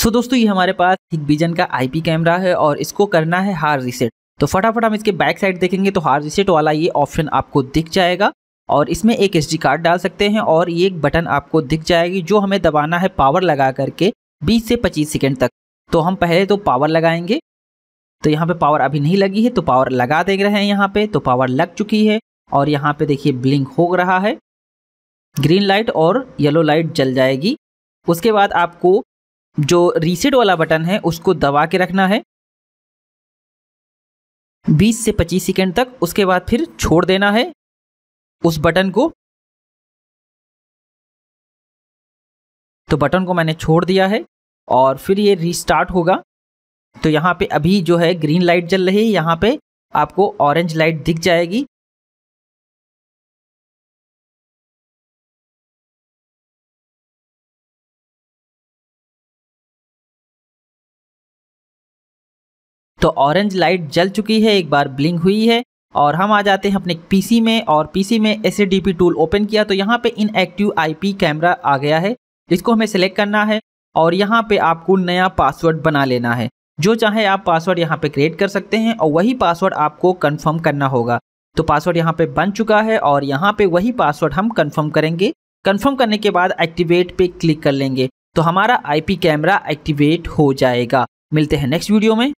सो so, दोस्तों ये हमारे पास हिगबिजन का आई कैमरा है और इसको करना है हार रिसेट तो फटाफट हम इसके बैक साइड देखेंगे तो हार रिसेट वाला ये ऑप्शन आपको दिख जाएगा और इसमें एक एस कार्ड डाल सकते हैं और ये एक बटन आपको दिख जाएगी जो हमें दबाना है पावर लगा करके 20 से 25 सेकंड तक तो हम पहले तो पावर लगाएंगे तो यहाँ पे पावर अभी नहीं लगी है तो पावर लगा दे रहे हैं यहाँ पे तो पावर लग चुकी है और यहाँ पे देखिए ब्लिंक हो रहा है ग्रीन लाइट और येलो लाइट जल जाएगी उसके बाद आपको जो रीसेट वाला बटन है उसको दबा के रखना है 20 से 25 सेकेंड तक उसके बाद फिर छोड़ देना है उस बटन को तो बटन को मैंने छोड़ दिया है और फिर ये रीस्टार्ट होगा तो यहाँ पे अभी जो है ग्रीन लाइट जल रही है यहाँ पे आपको ऑरेंज लाइट दिख जाएगी तो ऑरेंज लाइट जल चुकी है एक बार ब्लिंग हुई है और हम आ जाते हैं अपने पीसी में और पीसी में एस टूल ओपन किया तो यहाँ पे इनएक्टिव आई कैमरा आ गया है इसको हमें सेलेक्ट करना है और यहाँ पे आपको नया पासवर्ड बना लेना है जो चाहे आप पासवर्ड यहाँ पे क्रिएट कर सकते हैं और वही पासवर्ड आपको कंफर्म करना होगा तो पासवर्ड यहाँ पे बन चुका है और यहाँ पे वही पासवर्ड हम कंफर्म करेंगे कंफर्म करने के बाद एक्टिवेट पे क्लिक कर लेंगे तो हमारा आईपी कैमरा एक्टिवेट हो जाएगा मिलते हैं नेक्स्ट वीडियो में